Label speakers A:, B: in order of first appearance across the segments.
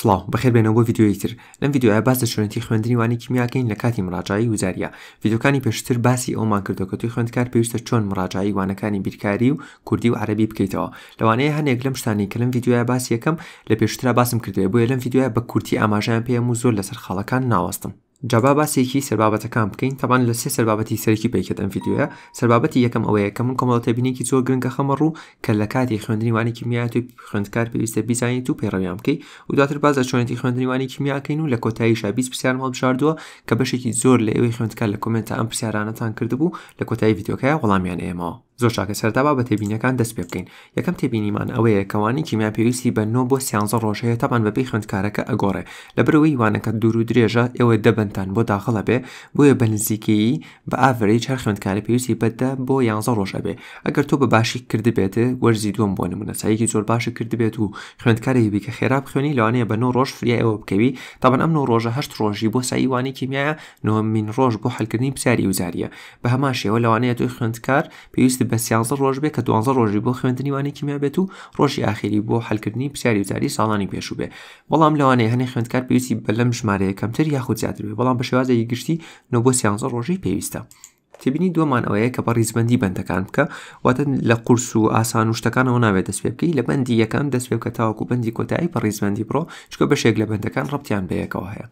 A: سلااو بەخێر بێنەوە یددیویتر لەم یددیوای باسە شوێنەتی خوێندنی وانی کیمیاکەین لە کاتی مراجایی وزاریە یددیوەکانی پێشتر باسی ئەومان کردو کە توی خوێندکار پێویستە چۆن مراجایی وانەکانی بیرکاری و کوردی و عربی بکەیتەوە لەوانەیە هەنێک لەم شتانی کە لەم یددیوای باسی یەکەم لە پێشترا باسم کردوێ بۆیە لەم یددیوای بە کورتی ئاماژیان پێم و زۆر لەسەر خاڵەکان ناوەستم جابا باسێکی سەربابەتەکان بکەین تاوان لە سێ سەربابەتی سەرکی پیکت ئەم یددیوە سەربابەتی یەکەم ئەوەیە کە من کۆمەڵتەبینێکی زۆر گرنگە خەمە ڕوو کە لە کاتی خوێندنیوانی کیمیا توی خوێندکار پێویستە بیزانیت و پێڕەویان بکەیت و دواتر باز لە چۆنێتی خوێندنیوانی کیمیاکەین و لە کۆتایی شابیس پرسیار هەڵبژاردووە کە بەشێکی زۆر لە ئەوەی خوێندکار لە کمنتە ئەم پرسیارانەتان کردبوو لە کۆتایی یددیوکایە وەڵامیان ئێمەوە زۆر چاکە سەرداوا بە تێبینیەکان دەست پێ بکەین یەکەم تێبینیمان ئەوەیە کەوانی کیمیا پێویستی بە 9 بۆ سیانزە ڕۆژەیە تاپان بەپی خوندکارەکە ئەگۆڕێ لە برەوەی وانەکە دوور و درێژە ئێوە دەبنتان بۆ داخڵە بێ بۆیە بە نزیکەیی بە ئاڤری چار خوندکاری پێویستی بەدە بۆ یانزە ڕۆژە بێ ئەگەر تۆ بە باشی کردبێت وەرزی دوم بۆ نمونە سایەکی زۆر باش کردبێت و خوندکاری بیکە خێرا بخوێنی لەوانەیە بە 9 ڕۆژ فریا ئەوە بکەوی تاان ئەم ڕۆژە هەشت ڕۆژی بۆ ساییوانی کیمیاە نومین ڕۆژ بۆ هەلکردنی پرسیاری وزاریە بە هەما شێوە لەوانەیە توی خوندکار پێویست بە سیازە ڕۆژ بێ کە دوانزە ڕۆژی بۆ خوێندنی وانی کیمیا بێت و ڕۆژی ئاخری بۆ هەلکردنی پرسیاری وزاری ساڵانی پێشوو بێ بەڵام لەوانەیە هەنێ خوێندکار پێویستی بە لەم ژمارەیە کەمتر یاخود زیاتر بێ بەڵام بە شێوازەی گشتی نە بۆ سیانزە ڕۆژی پێویستە. تبینی دومان ئەوەیە کە بە ریزبندی بەندەکان بکە واتە لە قرس و ئاسان وشتەکانەوە ناوێت دەست پێ بکەی لە بەندی یەکەم دەست پێ کە تاواکو بەندی کۆتایی بە ریزبندی بڕۆ چکە بەشێک لە بەندەکان ڕپتیان بەیەکەوە هەیە.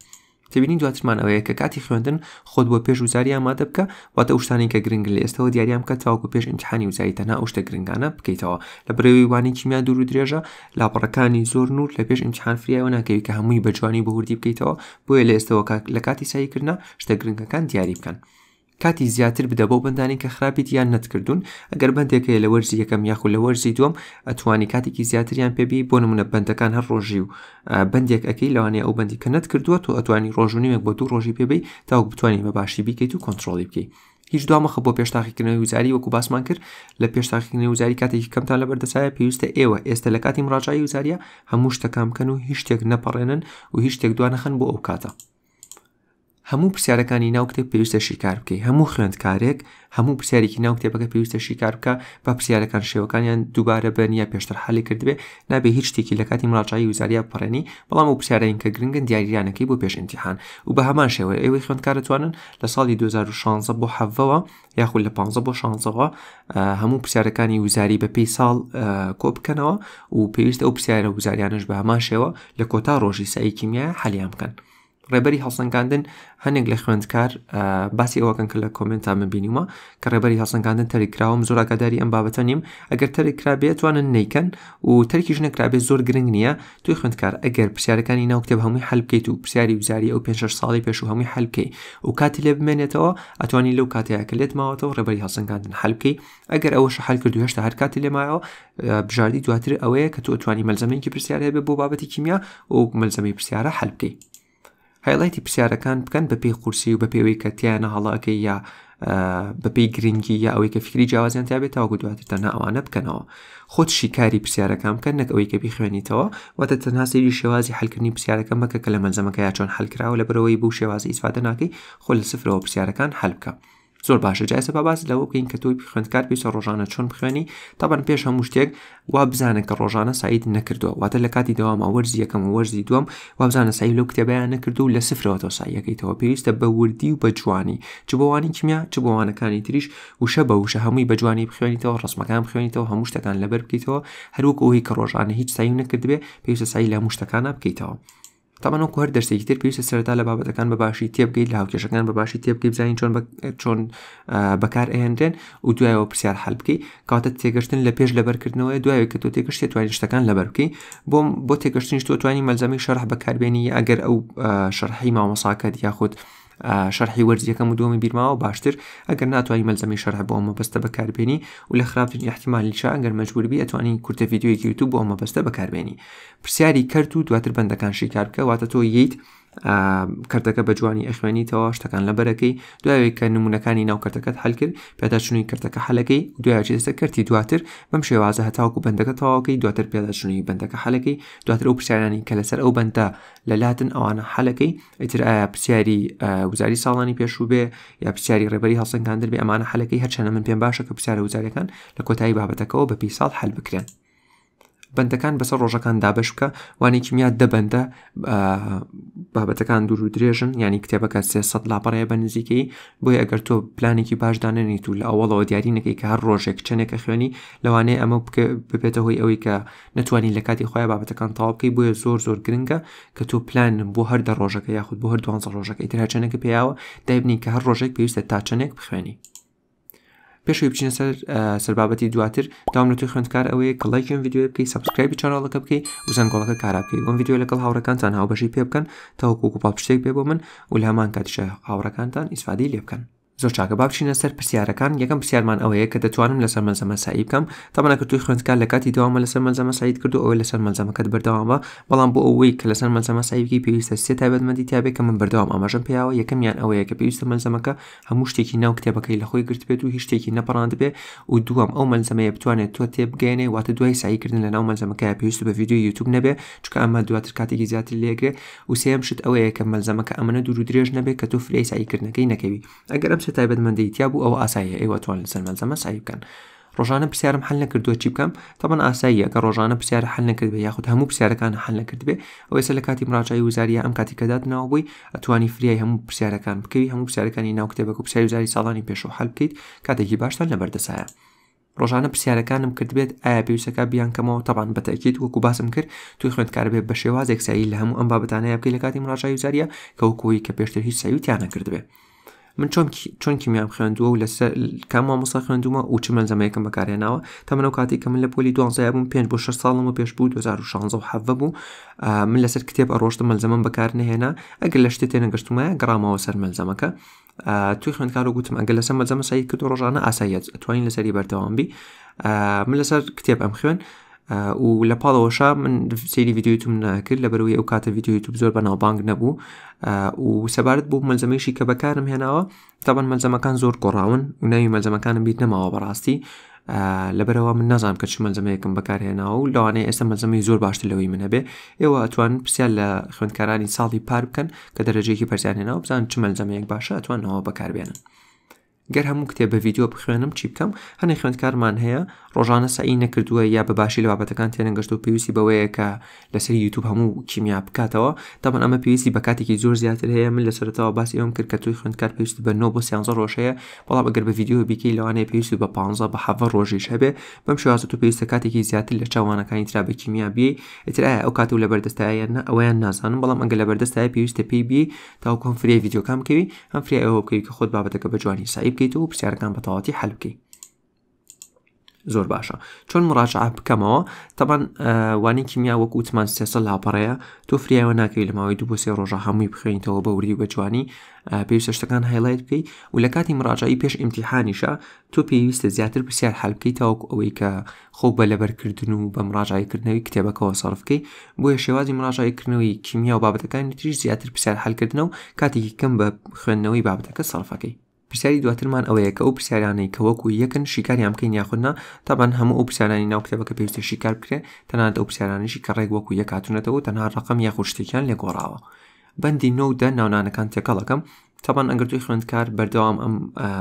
A: دەبینین دواترمان ئەوەیە کە کاتی خوێندن خۆت بۆ پێش وزاری ئامادە بکە واتە ئوشتانی کە گرنگ لە ئێستەوە دیاریام کە تاوکو پێش امتحانی وزاری تەنا ئەو شتە گرنگانە بکەیتەوە لە برێوی وانی کیمیا دوور و درێژە لاپەڕەکانی زۆر نور لە پێش امتحان فریاوە ناکەوی کە هەمووی بەجوانی بەهوردی بکەیتەوە بۆیە لە ئێستەوە لە کاتی سایکردنا شتە گرنگەکان دیاری بکەن. کاتی زیاتر بدە بەو بەندانی کە خراپیت یان نەتکردوون ئەگەر بندێکەیە لە وەرزی یەکەم یاخو لە وەرزی دوم ئەتوانی کاتێکی زیاتریان پێبی بۆ نمونە بەندەکان هەر ڕۆژی و بندێک ئەەکەی لەوانەیە ئەو بندی کە نەتکردووە تۆ ئەتوانی ڕۆژونیمێک بۆ دوو ڕۆژی پێبی تاوەک بتوانین بە باشی بیکەیت و کۆنتترۆلی بکەیت. هیچ دوامەخە بۆ پێشتاقیکردنەوەی وزاری وەکو باسمان کرد لە پێشتاقیکردنی وزاری کاتێکی کەمتان لە بەردەسایە پێویستە ئێوە ئێستا لە کاتی مڕاجایی وزاریە هەموو شتەکام بکەن و هیچ شتێک نەپەڕێنن و هیچ شتێک دوانەخەن بۆ ئەو کاتە. هەموو پرسیارەکانی ناو کتێب پێویستە شیکار بکەی هەموو خوێندکارێک هەموو پرسیارێکی ناو کتێبەکە پێویستە شیکار بکە بە پرسیارەکان شێوەکانیان دووبارە بەرنە پێشتر حالی کردبێ نابێ هیچ شتێکی لە کاتی مراچایی وزاریا پڕێنی بەڵام و پرسیارین کە گرنگن دیاریانەکەی بۆ پێشئتیحان و بە هەمان شێوە ئێوەی خوێندکارتوانن لە ساڵی 2016 بۆ حەوەوە یاخود لە 15 بۆ 16ەوە هەموو پرسیارەکانی وزاری بە پێی ساڵ کۆ بکەنەوە و پێویستە ئەو پرسیارە وزاریانش بە هەمان شێوە لە کۆتا ڕۆژی سایی کیمیا حالیان بکەن. ڕێبەری هەڵسەنگاندن هەنێک لە خوێندکار باسی ئەوەکەن کە لە کۆمنتا من بینیمە کە ڕێبەری هەڵسەنگاندن تەریکراوم زۆر ئاگاداری ئەم بابەتە نیم ئەگەر تەریکرا بێتوانن نیکەن و تەرکیش نەکرابێت زۆر گرنگ نییە توی خوێندکار ئەگەر پرسیارەکانی ناو کتێب هەمووی هەلبکەیت و پرسیاری وزاری ئەو پێ ساڵی پێش و هەمووی هەلکەی و کاتی لێ بمێنێتەوە ئەتوانی لەو کاتەیەکە لێتماوەتەوە ڕێبەری هەڵسەنگاندن هەلکەی ئەگەر ئەوەش هەل کردو هێشتا هەر کاتی لێمایەوە بژاردی دواتر ئەوەیە کە تۆ توانی مەلزمێکی پرسیارە بێ بۆ بابەتی کیمیا و مەلزەمی پرسیارە هەلبکەی هایلایتی پرسیارەکان بکەن بە پێی قورسی و بە پێوەی کە تیانە هەڵاکەی یا بەپی گرنگی یا ئەوەی کە فکری جیازیان تابێت تاوەگو دواتر تەنها ئەوانە بکەنەوە خۆت شیکاری پرسیارەکان بکەن نەک ئەوەی کە بیخوێنیتەوە واتە تەنها سری شێوازی هەلکردنی پرسیارەکە مەکە کە لە منزەمەکە یا چۆن هەلکراوە لە برەوەی بوو شێوازی ئیسفادە ناکەی خۆ لە سفرەوە پرسیارەکان هەلبکە. زۆر باشە جای سەب باسی لەوە بکەین کە تۆی خوێندکار پێویستە ڕۆژانە چۆن بخوێنی تاپەن پێش هەموو شتێک وا بزانە کە ڕۆژانە سعید نەکردووە واتە لە کاتی داوامە وەرزی یەکەم وەرزی دوم وا بزانە سعی لەو کتێبیان نەکردو و لە سفرەوە تۆ سایەکەیتەوە پێویستە بە وردی و بە جوانی چ بۆوانی کیمیا چ بۆوانەکانی تریش وشە بە وشە هەمووی بە جوانی بخوێنیتەوە ڕسمەکان بخوێنیتەوە هەموو شتەکان لەبەر بکەیتەوە هەروک ئەوی کە ڕۆژانە هیچ سایی نەکردبێ پێویستە سایی لە مشتەکانە بکەیتەوە. تاوانۆکو هەر دەستێکی تر پێویستە سەرتا لە بابەتەکان بەباشی تێبگەیت لە هاوکێشەکان بەباشی تێبگەی بزانین چۆن چۆن بەکار ئەهێنرێن و دوایەوە پرسیار حەلبکەی کاتە تێگەشتن لە پێش لەبەرکردنەوەی دوایە کە تۆ تێگەشتێت توانین شتەکان لەبەر بکەی بۆم بۆ تێگەشتنی تۆ توانی مەلزەمی شەرح بەکاربێنی ئەگەر ئەو شەرحی مامەساکەت یاخود شەرحی وەرزیەکەم و دومی بیرماوە باشتر ئەگەر ناتوانانی مەلزەمی شەرح بۆ مەبەستە بەکاربێنی و لە خراپترین احتیممالیشە ئەگەر مەجبوربی ئەتوانانی کورتە یددیوی یوتوب بۆ مەبەستە بەکاربێنی پرسیاری کرد و دواتر بەندەکان شیکار بکە واتە تۆ ییت کردەکە بە جوانی ئەخوێنیتەوە شتەکان لە بەرەکەی دوایەوەی کە نمونونەکانی ناوکردەکەت هەلکرد پێداچنووی کردەکە هەلەکەی دوایجێستە کردی دواتر بەم شێوازە هەتاوکو بندەکە تەواوەکەی دواتر پێداچنووی بندەکە هەلەکەی دواتر ئەو پرسیارانی کە لەسەر ئەو بندە لە لاتن ئەوانە هەلەکەی ئیتر ئایا پرسیاری وزاری ساڵانی پێشوو بێ یا پرسیاری ڕێبەری هەڵسەنگاندر بێ ئەمانە هەلەکەی هەرچەنە من پێم باشە کە پرسیارە وزاریەکان لە کۆتایی بابەتەکەەوە بە پیساڵ هەل بکرێن. بەندەکان بەسەر ڕۆژەکان دابش بکە وانێکی مییا دەبەندە بابەتەکان دوور و درێژن ینی کتێبەکە سێسەد لاپەڕەیە بە نزیکەی بۆی ئەگەر تۆ پلانێکی باشدانێنیت و لە ئەوڵەوە دیاری نەکەی کە هەر ڕۆژێک چنێکە خوێنی لەوانەیە ئەمە ببێتە هۆی ئەوەی کە نتوانین لە کاتی خۆی بابەتەکان تاوابکەی بۆیە زۆر زۆر گرنگە کە تۆ پلان بۆ هەردە ڕۆژەکە یاخود بۆ هەر دو ڕۆژەکەی ترراچەنەکە پیاوە دایبنی کە هەر ڕۆژێک پێویستە تا چنێک بخوێنی پێشوی بچینە سەر سەربابەتی دواتر دام لە توی خوێندکار ئەوەیە کڵیکیان ویددیو بکەی سبسکرایبی چارەڵەکە بکەی وزانگۆڵەکە کارا بکەی ئەم ویددیو لەگەڵ هاوڕەکانتان هاوبەشی پێ بکەن تا وەکوکو پاپ شتێک پێ بۆ من و لە هەمان کاتیشە هاوڕەکانتان ئیسفادی لێ بکەن زۆر چاکە باچینە سەر پرسیارەکان یەکەم پرسیارمان ئەوەیە کە دەتوانم لەسەر مەزەمە سایی بکەم تامانەکە توی خوێندکار لە کاتی داوامە لەسەر مەزەمە سایت کرد و ئەوەی لەسەر مەزەمەکەت بەرداوامە بەڵام بۆ ئەوەی کە لەسەر مەزەمە سایکی پێویستە سێ تابەتمەدی تابێ کە من بەرداوام ئاماژم پیاوە یەکەمیان ئەوەیە کە پێویستە مەزەمەکە هەموو شتێکی ناو کتێبەکەی لە خۆی گرت بێت و هیچ شتێکی نەپەڕاند بێ و دووەم ئەو مەزەمەیە بتوانێت تۆ تێبگەێنێ واتە دوای سایکردن لە ناو مەزەمەکەی پێویست بە یددیو یوتوب نەبێ چکە ئەمە دواتر کاتێکی زیاتر لێگرێ و سێم شت ئەوەیە کە مەزەمەکە ئەمەە دوور درێژ نەبێت کە تۆ فری سایکردنەکەی نەکەوی ئەگەر ئەم تایبەتمەندەیتیا بوو ئەو ئاساییە ئێوەتوان لەسەر مەزەمە سای بکەن ڕۆژانە پرسیارم حل نەکردووە چی بکەم تاەن ئاساییە کە ڕۆژانە پرسیار حل نەکردێ یاخود هەموو پرسیارەکان حل نەکردبێ ئەو ئێستا لە کاتی مراجایی وزاریە ئەم کاتی کەدات ناوبووی ئەتوانی فریای هەموو پرسیارەکان بکەوی هەموو پرسیارەکانی ناو کتێبەکە و پرسیاری وزاری ساڵانی پێشۆ حل بکەیت کاتێکی باشتان لە بەردەسایە. ڕۆژانە پرسیارەکانم کردبێت ئایا پێویستەکە بیانکەمەوە تەبان بەتەکیت وەکو باسم کرد توی خوێندکار بێت بە شێوازێک سایی لە هەموو ئەم بابەتانەیە بکەی لە کاتی مراژای وزاریە کەوکۆی کە پێشتر هیچ سەوتیانە کردبێت. من چۆن چۆن کیمیام خوێندووە و لەسەر کام مامۆسا خوێندومە و چ منزەمەیەکم بەکارێناوە تەمەەوە کاتی کە من لە پۆلی دوانزای بووم 5 بۆ 6 ساڵمە پێش بوو 2016 بوو من لەسەر کتێب ئەڕۆشتم مەلزەمم بەکار نهێنا ئەگەر لە شتێ تێنەگەشتمایە گرامماوە سەر مەلزەمەکە توی خوێندکار و گوتم ئەگەل لەسەر مەلزەمە سای کرد ڕۆژانە ئاسایەت توانین لەسەری بەردەوامبی من لەسەر کتێب ئەم خوێن و لە پاڵەوەشا من سری یددیوتوم ناکرد لە بەرەوەی ئەو کاتە یددیوتوب زۆر بە ناوبانگ نەبوو و سەبارەت بۆ مەلزەمەیشی کە بەکارم هێناوە تاان مەلزەمەکان زۆر گۆڕاون و ناوی مەلزەمەکانم بیت نەماوە بەڕاستی لەبەرەوە من نازانم کە چ مەلزەمەیەکم بەکارهێناوە و لەوانەیە ئێستا مەلزەمەی زۆر باشتر لەوەی منە بێ ئێوە ئەتوان پرسیال لە خوێندکارانی ساڵی پار بکەن کە دەرەجێکی پەرسیانێنەوە بزان چ مەلزەمەیەک باشە ئەتوانەوە بەکاربێنن. گەر هەموو کتێبە ڤیددیو بخوێنم چی بکەم هەنێ خوێندکارمان هەیە ڕۆژانە سعی نەکردووە یا بەباشی لە بابەتەکان تێنەگەشت و پێویستی بەوەیە کە لەسەر یوتوب هەموو کیمیا بکاتەوە تامان ئەمە پێویستی بە کاتێکی زۆر زیاتر هەیە من لەسەرەوە باسی ئەوم کرد کە توی خوێندکار پێویستی بە 9 بۆ سیانزە ڕۆژەیە بەڵام بەگەر بە یددیو بیکەی لەوانەیە پێویستی بە 15 بە حەە ڕۆژیش هەبێ بەم شوازە تو پێویستە کاتێکی زیاتر لە چاوانەکانی تررا بە کیمیا بی ئترایە ئەو کات و لە بەردەستایەنە ئەویان نازانم بەڵام ئەگە لە بەردەستای پێویستە پێی بی تاو کۆنفری یددیوکام کەوی ئەم فری ئەوە بکەی کە خۆت بابەتەکە بە جوانی سایب بکەیتەوە پرسیارەکان بەتەواتی حلوکەی زۆر باشە چۆن مڕاجع بکەمەوە تەبان وانی کیمیا وەک وتمان سێسە لاپەڕەیە تۆ فریاوە ناکەی لە ماوەی دوو بۆ سێ ڕۆژە هەمووی بخینیتەوە بە وری بەجوانی پێویستەشتەکان هەیڵایت بکەیت و لە کاتی مڕاجایی پێش ئیمتیحانیشە تۆ پێویستە زیاتر پرسیار حلبکەی تاوەک ئەوەی کە خۆ بە لەبەرکردن و بە مراجاییکردنەوەی کتێبەکەەوە سەرفکەی بۆیە شێوازی مراجاییکردنەوەی کیمیا و بابەتەکانی تریش زیاتر پرسیار حلکردنەوە کاتێکی کەم بە خوێندنەوەی بابەتەکە سەرفەکەی پرسیاری دواترمان ئەوەیە کە ئەو پرسیارانەی کە وەکو یەکن شیکاریان بکەین یاخودنا تابان هەموو ئەو پرسیارانی ناو کتێبەکە پێویستە شیکار بکرێ تەنانەت ئەو پرسیارانیشی کە ڕێک وەکو یەکاتونەتەوە تەنها ڕقم یاخود شتێکیان لێگۆڕاوە بەندی نەودە ناونانەکان تێکەڵەکەم تاپان ئەگەر توی خوێندکار بەردەوام ئەم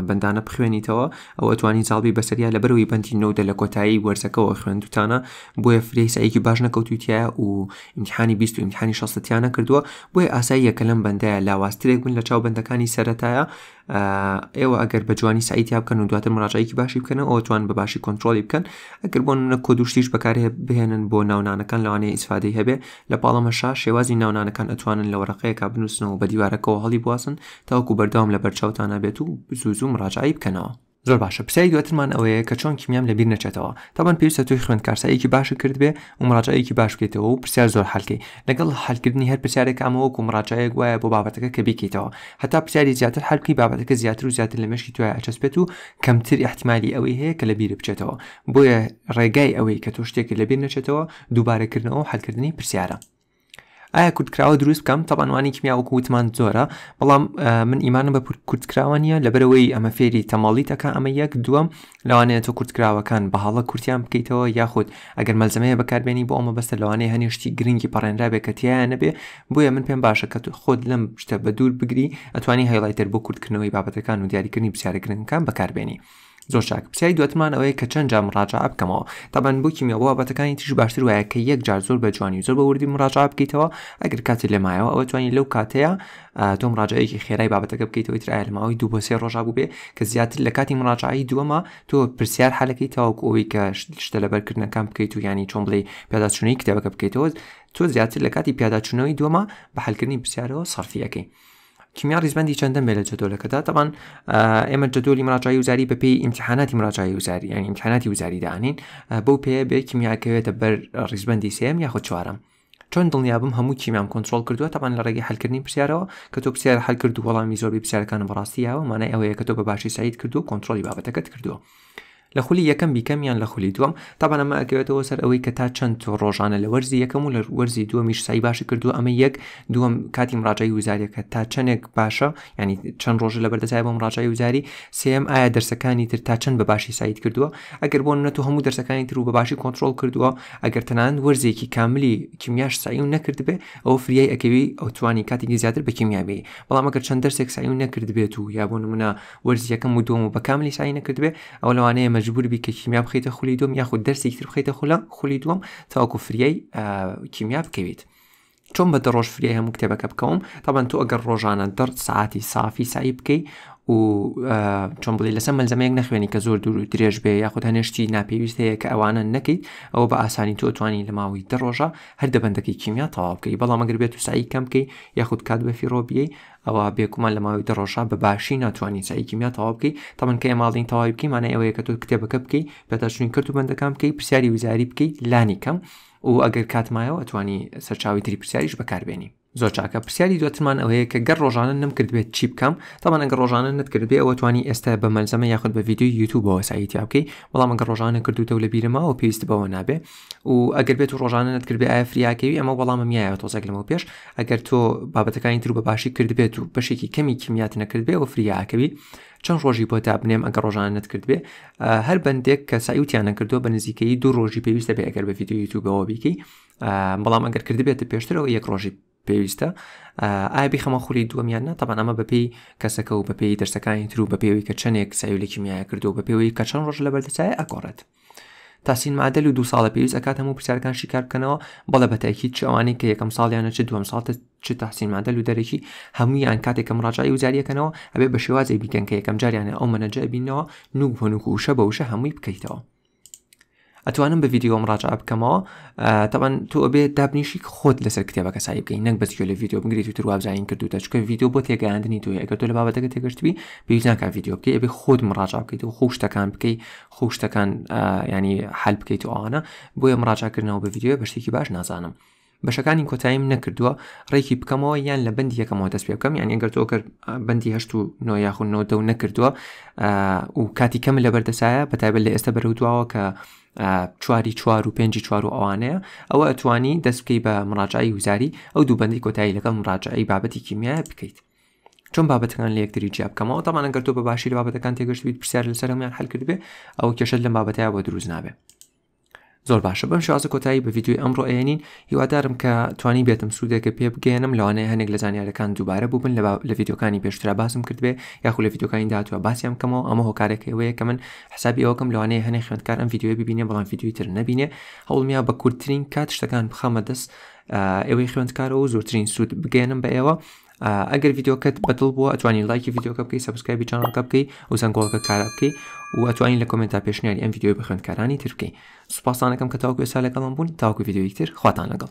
A: بەندانە بخوێنیتەوە ئەوە توانی جاڵبی بەسەریا لە بەرەوەی بەندی نەودە لە کۆتایی وەرزەکەەوە خوێندوتانە بۆیە فرێسایەکی باش نەکەوتوتیە و امتحانی 20 و امتحانی شستیانە کردووە بۆیە ئاسایی یەکە لەم بەندەیە لاوااستێک بن لە چاو بەندەکانی سەتایە ئێوە ئەگەر بە جوانی سایتیا بکەن و دواتر مراجایکی باشی بکەن ئەو توان بە باشی کۆنتترۆلی بکەن ئەگەر بۆ نە کۆدوشتیش بەکارێ بهێنن بۆ ناونانەکان لەوانەیە ئیسفادەی هەبێ لە پاڵەمەشا شێوازی ناونانەکان ئەتوانن لە وەرەقەیەکە بنووسنەوە بە دیوارەکەەوە هەڵی بواسن تا تاکو بەردام لە بەرچاوتانە بێت و زوزوم ڕاجایی بکەنەوە زۆر باشە پرسیایی دواترمان ئەوەیە کە چۆن کیمیام لەبیر نەچێتەوە تامان پێویستە توی خوێن کارسایەکی باشە کرد بێ و مراجایەکی باش بکەیتەوە و پرسیار زۆر حلکەی لەگەڵ حلکردنی هەر پرسیارێک ئەمەوەکو مراجایەک وایە بۆ بابەتەکە کە بیکەیتەوە هەتا پرسیاری زیاتر حلکی بابەتەکە زیاتر و زیاتر لە مەشکی توای ئەچەسپێت و کەمتر احتیممالی ئەوەی هەیە کە لەبیرە بچێتەوە بۆیە ڕێگای ئەوەی کە تۆ شتێکی لەبیر نەچێتەوە دووبارەکردنەوە حلکردنی پرسیارە. ئایا کورتکراوە دروست بکەم تەبانوانی کیمیا وەکو وتمان زۆرە بەڵام من ئیمانم بە کورتکراوە نیە لەبەرەوەی ئەمە فێری تەماڵیتەکە ئەمە یەک دووەم لەوانەیە تۆ کورتکراوەکان بە حاڵە کورتیان بکەیتەوە یاخود ئەگەر مەلزمەیە بەکاربێنی بۆ ئەمە بەستە لەوانەیە هەنیشتی گرنگی پەڕێنرابێکەتیان نەبێ بۆیە من پێم باشە کە خۆت لەم شتە بە دوور بگری ئەتوانی هەیڵایتر بۆ کورتکردنەوەی بابەتەکان و دیاریکردنی بسیارە گرنگەکان بەکاربێنی. زۆشک پرسیای دوتمان ئەوەیە کە چەند جام ڕاجع بکەمەوە تابەن بووکی میەوە بابەتەکانی تیش باشتر وایە کە یەک جار زۆر بە جوانی زۆر بە وردی مراجع بکەیتەوە ئەگەر کاتی لێمایەوە ئەوە توانین لەو کاتەیە تۆم ڕاجەیەکی خێرای بابەتەکە بکەیتەوە ترایلماوەی دوو بۆ سێ ڕۆژا بوو بێ کە زیاتر لە کاتی مراجعایی دووەمە تۆ پرسیار حالەکەی تاوەکو ئەوی کە شتە لەبەرکردنەکان بکەیت و ینی چۆن بڵێ پێداچوونەی کتێبەکە بکەیتەوە تۆ زیاتر لە کاتی پیاداچوونەوەی دووەمە بە هەلکردنی پرسیارەوە سەرفیەکەی. کیمیا ریزبندی چەندەم بێ لە جدۆلەکەدا دەبان ئێمە جدۆلی مراجایی وزاری بەپی ئیمتحاناتی مراجایی وزاری یان ئیمتحاناتی وزاریدانین بەو پێ بێ کیمیاکەوێتە بەر ریزبندی سم یاخود چوارم. چۆن دڵنیابم هەموو کیمیام کۆنتترۆل کردووە تاپان لە ڕێگەی هەلکردنی پرسیارەوە کە تۆ پرسیار هەلکرد و وەڵامی زۆربی پرسیارەکان بەڕاستیەوە مانای ئەوەیە کە تۆ بە باشی سعید کردو و کۆنتترۆلی بابەتەکەت کردووە. لە خولی یەکەم بیکەمیان لە خولی دووەم تابانەمە ئەکەوێتەوە سەر ئەوەی کە تا چەند ڕۆژانە لە وەرزی یەکەم و لە وەرزی دووەمیش سای باشی کردووە ئەمە یەک دووەم کاتی مراجایی وزاریەکە تا چەندێک باشە ینی چەند ڕۆژ لە بەردەسای بۆ مراجای وزاری سم ئایا دەرسەکانی تر تا چەند بە باشی سایت کردووە ئەگەر بۆ نەتۆ هەموو دەرسەکانی تر و بە باشی کۆنتترۆل کردووە ئەگەر تەنان وەرزێکی کاملی کیمیاش سایی و نەکرد بێ ئەو فریای ئەکەوی ئەو توانی کاتێکی زیاتر بە کیمیابێ بەڵام ئەگەر چەند دەرسێک سایی و نەکرد بێت و یا بۆ نمونە وەرزیەکەم و دۆم و بە کاملی سایی نەکرد بێ ئەو لەوانەیە مجبور بی کە کیمیا بخیتە خولی دوم یاخود دەرسی تر بخیتە خولە خولی دوم تاواکو فریای کیمیا بکەویت. چون بدروش دەڕۆژ فری هەموو کتێبەکە بکەم تاان تۆ ئەگەر ڕۆژانە دەر سعاتی سایی و چۆن بڵی لەسەر مەلزەمەیەک نەخوێنی کە زۆر دوور و درێژ بێ یاخود هەنێشتی ناپێویستەیە کە ئەوانە نەکەیت ئەوە بە ئاسانی تۆ توانانی لە ماوەی دە ڕۆژە هەر دەبندەکەی کیمیا تەواو بکەی بەڵام ئەگەر بێت وسایی کەم بکەی یاخود کات بە فیرۆبیەی ئەوە بێکومان لە ماوەی دەڕۆژە بە باشی ناتوانانی سایی کیمیا تەواو بکەی تەمن کە ئێماڵین تەواوی بکەی مانە ئەوەیە کە تۆ کتێبەکە بکەی بەتەشوین کرد و بەندەکان بکەی پرسیاری وزاری بکەیت لانی کەم و ئەگەر کاتمایەوە ئەتوانی سەرچاوی تری پرسیاریش بەکاربێنی زۆر چاکە پرسیاری دوترمان ئەوەیە کە گەر ڕۆژانە نمکردبێت چی بکەم تامان ئەگە ڕۆژانە نتکردبێ ئەوە توانی ئێستا بە مەلزەمە یاخود بە یددیو یوتوب بۆ وەساییتی بکەی بەڵام ئەگە ڕۆژانە کردوتە و لە بیرماەوە پێویست بەوە نابێ و ئەگەر بێت و ڕۆژانە نتکردبێ ئایا فریاکەوی ئەمە وەڵامە میایە تۆزەک لەمەوە پێش ئەگەر تۆ بابەتەکانی تر بە باشی کردبێت و بەشێکی کەمی کیمیات نەکردبێ ئەو فریاکەوی چەند ڕۆژی بۆ تا بنێم ئەگە ڕۆژانت کردبێ هەر بندێک کە سایوتیانە کردو بە نزیکەی دوو ڕۆژی پێویستە بێ ئەگەر بە یددیو یوتوبەوە بیکەی بەڵام ئەگەر کردبێتە پێشترەوە یەک ڕۆژی پێویستە ئابی خەمە خولی دووەمیان نە تەبان ئەمە بەپی کەسەکە و بەپی دەرسەکانی تر و بە پێوەی کە چەندێک ساویلێکی میایە کردو بە پێوەی کە چەند ڕۆژ لە بەردەچایە ئەکۆڕێت. تاسین مادەل و دو ساڵە پێویست ئەکات هەموو پرسیارەکان شیکار بکەنەوە بەڵە بەتایکی چاوانی کە یەکەم ساڵیانە چ دوم ساڵتە چ تاسین مادەل و دەرەکی هەموویان کاتێکم ڕاجایی وزاریەکەنەوە ئەبێ بە شێوازی بیکەن کە یەکەم جاریانە ئەو منەجەبینەوە نوک بۆنوک وشە بە وشە هەمووی بکەیتەوە. ئەتوانم بە ویددیۆم ڕاجع بکەمەوە تەوان تۆ ئەبێ دابنیشی خۆت لەسەر کتێبەکە سای بکەین نەک بەسیۆ لە ویددیو بگریت و تروابزانین کردو دەچکە ویددیو بۆ تێگەاندنی توی ئەگە تۆ لە بابەتەکە تێگەشتبی پێویستناکە ویددیو بکەی ئەبێ خۆت مڕاجع بکەیت و خۆ شتەکان بکەی خۆ شتەکان ینی حل بکەیت و ئەوانە بۆیە مڕاجعکردنەوە بە ویددیو بەشتێکی باش نازانم. بەشەکانی کۆتاییم نەکردووە ڕێکی بکەمەوە یان لە بندی یەکەمەوە دەست پێ بکەم یان ئەگەر تۆ کرد بندی هەشت و نۆ یاخون نۆدە و نەکردووە و کاتی کەم لە بەردەسایە بەتایبێت لە ئێستا بەرەوتواوە کە چواری چوار و پێنج چوار و ئەوانەیە ئەوە ئەتوانی دەست بکەی بە مڕاجایی وزاری ئەو دوو بەندی کۆتایی لەکەم ڕاجایی بابەتی کیمیایە بکەیت. چۆن بابەتەکان لە یەکتری جیاب بکەمەوە تامان ئەگەر تۆ بە باشی لە بابەتەکان تێگەشت بیت پرسیار لەسەر میان هەلکرد بێ ئەو کێشت لە بابەتەیە بۆ دروست نابێت. زۆر باشە بەم شازە کۆتایی بە یددیوی ئەمڕۆ ئێنین هیوادارم کە توانی بێتم سوودێکە پێ بگەێنم لەوانەیە هەنێک لە زانیارەکان دووبارە بووبن لە یددیوەکانی پێشترا باسم کردبێ یاخو لە یددیوەکانی داهاتوە باسیام کەمەوە ئەمە هۆکارێکەوەیە کە من حسابی ئەوکەم لەوانەیە هەنێ خوێندکار ئەم یددیوە ببینێ بەڵام یددیوی تر نبینێ هەوڵمیا بە کورتترین کات شتەکان بخەمە دەست ئەوەی خوێندکارەوە زۆرترین سوود بگەێنم بە ئێوە ئەگەر یددیوکەت بەتڵ بووە ئەتوانین لایکی یددیوکە بکەی سبسکایبی چانڵەکە بکەی و زەنگۆڵەکە کارە بکەی و ئەتوانین لە کمنتا پێشنیاری ئەم یددیوی بخوێندکارانی ترکەی سوپاسانەکەم کە تاوکو ێسا لەگەڵم بوون تاوکو یددیویتر خواتان لەگەڵ